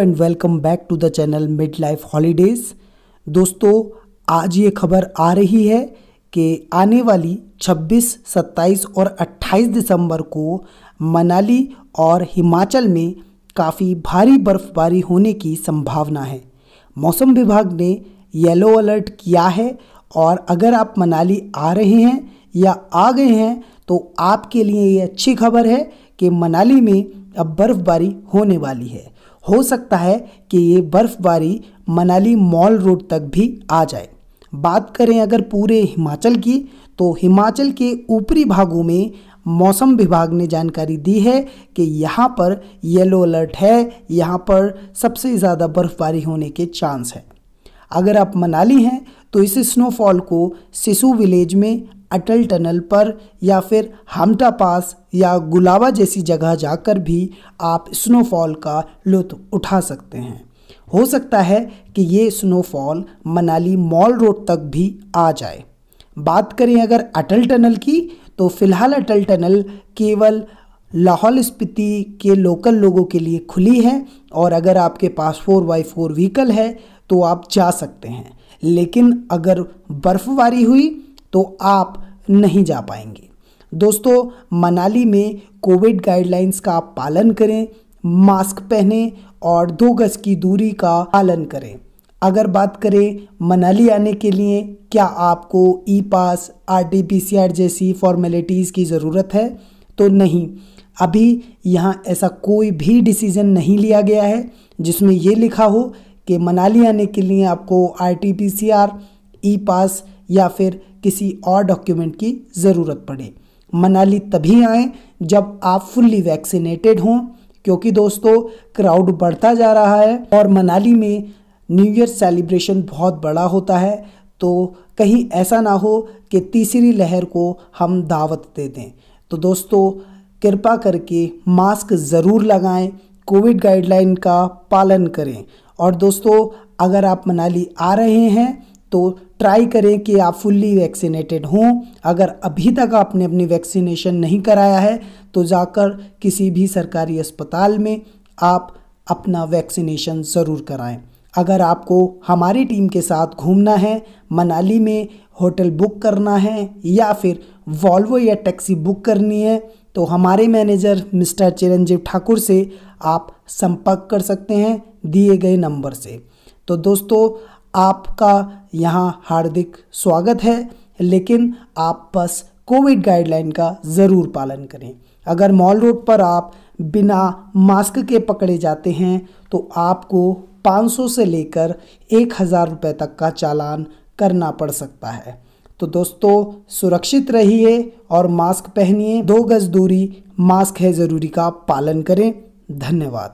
and welcome back to the channel mid life holidays दोस्तों आज ये खबर आ रही है कि आने वाली 26, 27 और 28 दिसंबर को मनाली और हिमाचल में काफ़ी भारी बर्फबारी होने की संभावना है मौसम विभाग ने येलो अलर्ट किया है और अगर आप मनाली आ रहे हैं या आ गए हैं तो आपके लिए ये अच्छी खबर है कि मनाली में अब बर्फ़बारी होने वाली है हो सकता है कि ये बर्फबारी मनाली मॉल रोड तक भी आ जाए बात करें अगर पूरे हिमाचल की तो हिमाचल के ऊपरी भागों में मौसम विभाग ने जानकारी दी है कि यहाँ पर येलो अलर्ट है यहाँ पर सबसे ज़्यादा बर्फबारी होने के चांस है अगर आप मनाली हैं तो इस स्नोफॉल को सिसु विलेज में अटल टनल पर या फिर हमटा पास या गुलावा जैसी जगह जाकर भी आप स्नोफॉल का लुत्फ उठा सकते हैं हो सकता है कि ये स्नोफॉल मनाली मॉल रोड तक भी आ जाए बात करें अगर अटल टनल की तो फ़िलहाल अटल टनल केवल लाहौल स्पीति के लोकल लोगों के लिए खुली है और अगर आपके पास फोर बाई फोर व्हीकल है तो आप जा सकते हैं लेकिन अगर बर्फ़बारी हुई तो आप नहीं जा पाएंगे दोस्तों मनाली में कोविड गाइडलाइंस का पालन करें मास्क पहनें और दो गज की दूरी का पालन करें अगर बात करें मनाली आने के लिए क्या आपको e pass R T P C R जैसी फॉर्मेलिटीज़ की ज़रूरत है तो नहीं अभी यहाँ ऐसा कोई भी डिसीज़न नहीं लिया गया है जिसमें ये लिखा हो कि मनाली आने के लिए आपको R T P C R e pass या फिर किसी और डॉक्यूमेंट की ज़रूरत पड़े मनाली तभी आए जब आप फुल्ली वैक्सीनेटेड हों क्योंकि दोस्तों क्राउड बढ़ता जा रहा है और मनाली में न्यू ईयर सेलिब्रेशन बहुत बड़ा होता है तो कहीं ऐसा ना हो कि तीसरी लहर को हम दावत दे दें तो दोस्तों कृपा करके मास्क ज़रूर लगाएं कोविड गाइडलाइन का पालन करें और दोस्तों अगर आप मनाली आ रहे हैं तो ट्राई करें कि आप फुल्ली वैक्सीनेटेड हों अगर अभी तक आपने अपनी वैक्सीनेशन नहीं कराया है तो जाकर किसी भी सरकारी अस्पताल में आप अपना वैक्सीनेशन ज़रूर कराएं अगर आपको हमारी टीम के साथ घूमना है मनाली में होटल बुक करना है या फिर वॉल्वो या टैक्सी बुक करनी है तो हमारे मैनेजर मिस्टर चिरंजीव ठाकुर से आप संपर्क कर सकते हैं दिए गए नंबर से तो दोस्तों आपका यहाँ हार्दिक स्वागत है लेकिन आप बस कोविड गाइडलाइन का ज़रूर पालन करें अगर मॉल रोड पर आप बिना मास्क के पकड़े जाते हैं तो आपको 500 से लेकर एक हज़ार रुपये तक का चालान करना पड़ सकता है तो दोस्तों सुरक्षित रहिए और मास्क पहनिए दो गज दूरी मास्क है ज़रूरी का पालन करें धन्यवाद